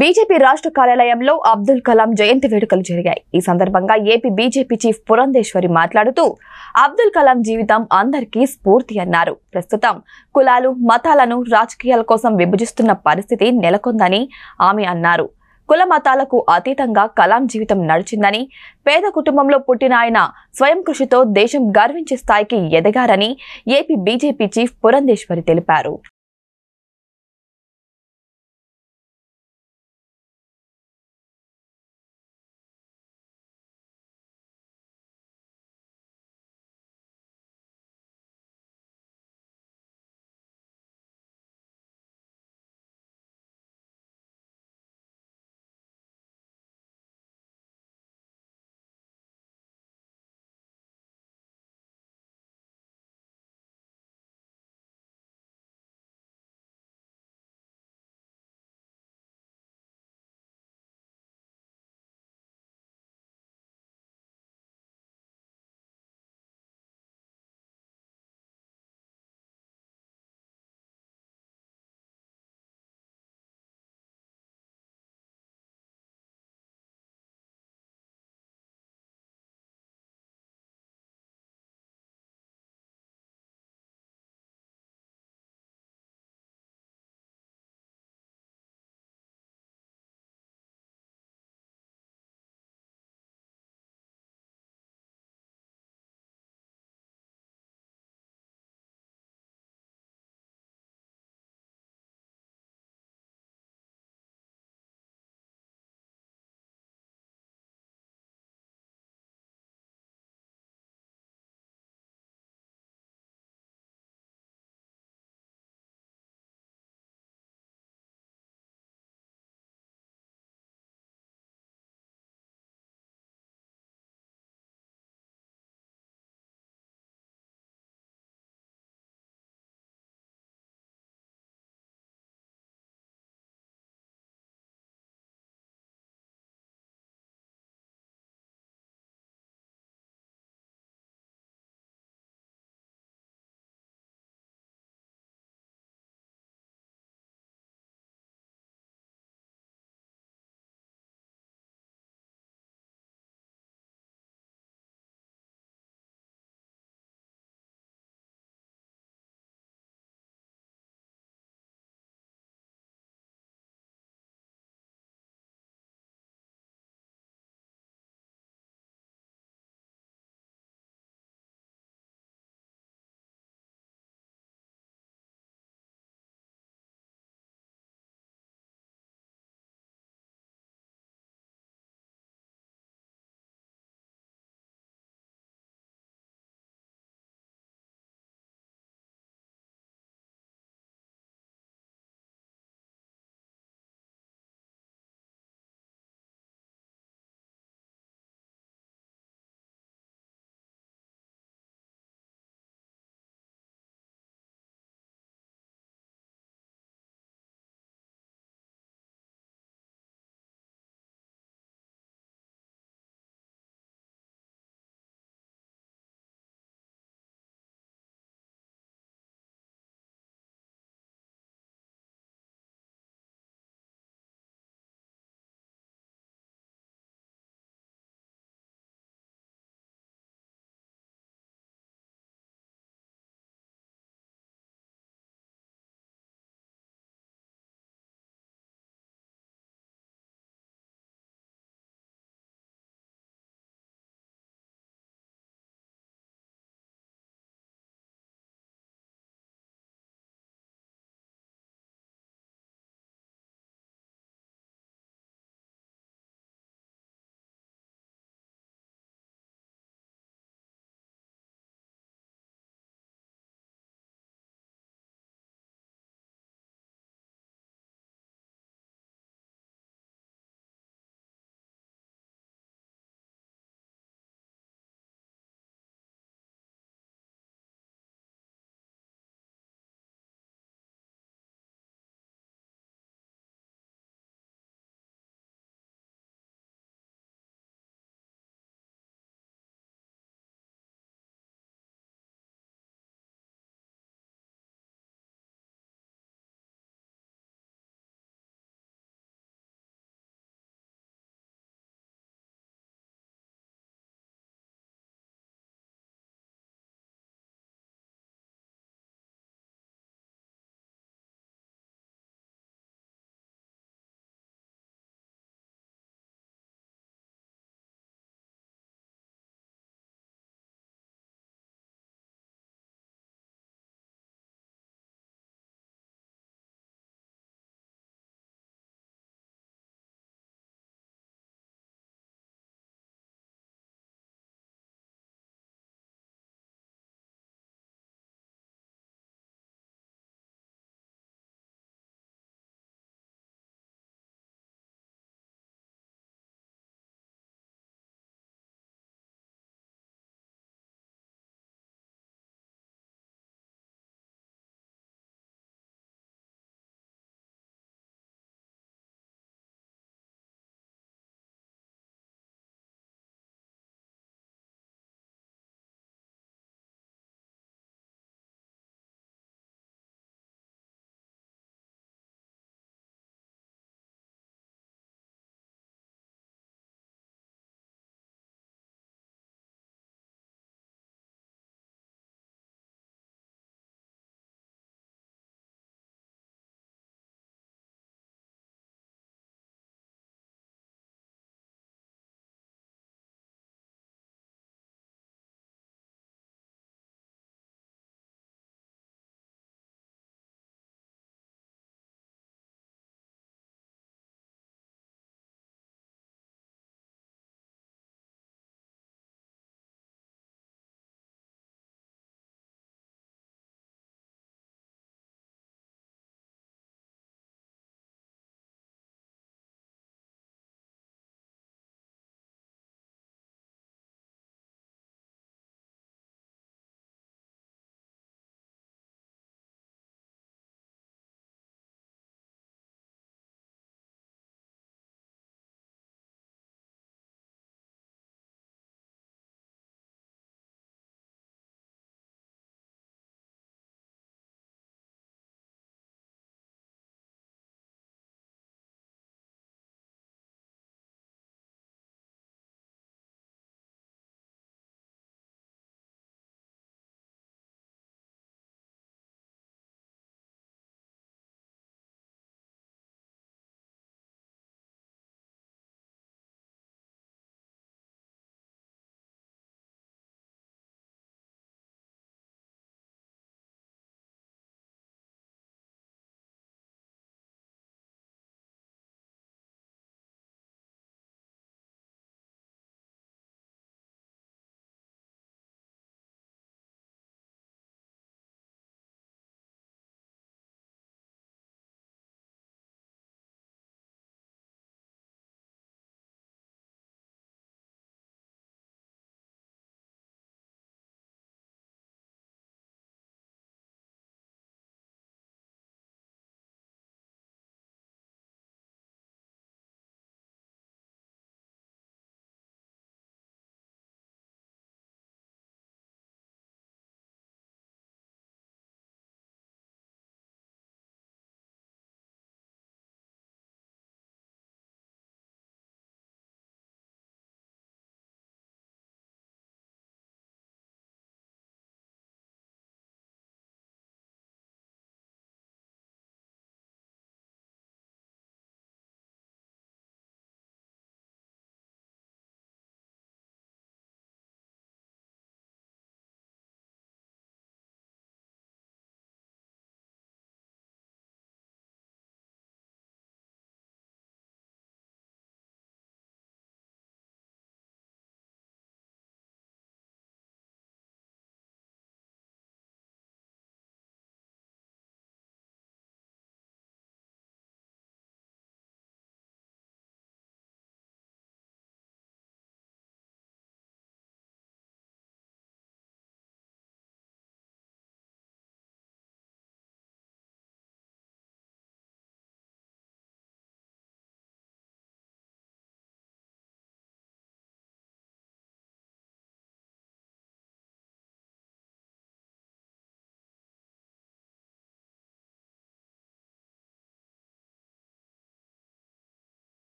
BJP రాష్ట్ర కార్యాలయంలో అబ్దుల్ కలాం జయంతి వేడుకలు జరిగాయి ఈ సందర్భంగా ఏపీ బీజేపీ చీఫ్ పురంధేశ్వరి మాట్లాడుతూ అబ్దుల్ కలాం జీవితం అందరికీ స్ఫూర్తి అన్నారు ప్రస్తుతం కులాలు మతాలను రాజకీయాల కోసం విభజిస్తున్న పరిస్థితి నెలకొందని ఆమె అన్నారు కుల మతాలకు అతీతంగా కలాం జీవితం నడిచిందని పేద కుటుంబంలో పుట్టిన ఆయన స్వయం కృషితో దేశం గర్వించే స్థాయికి ఎదగారని ఏపీ బీజేపీ చీఫ్ పురంధేశ్వరి తెలిపారు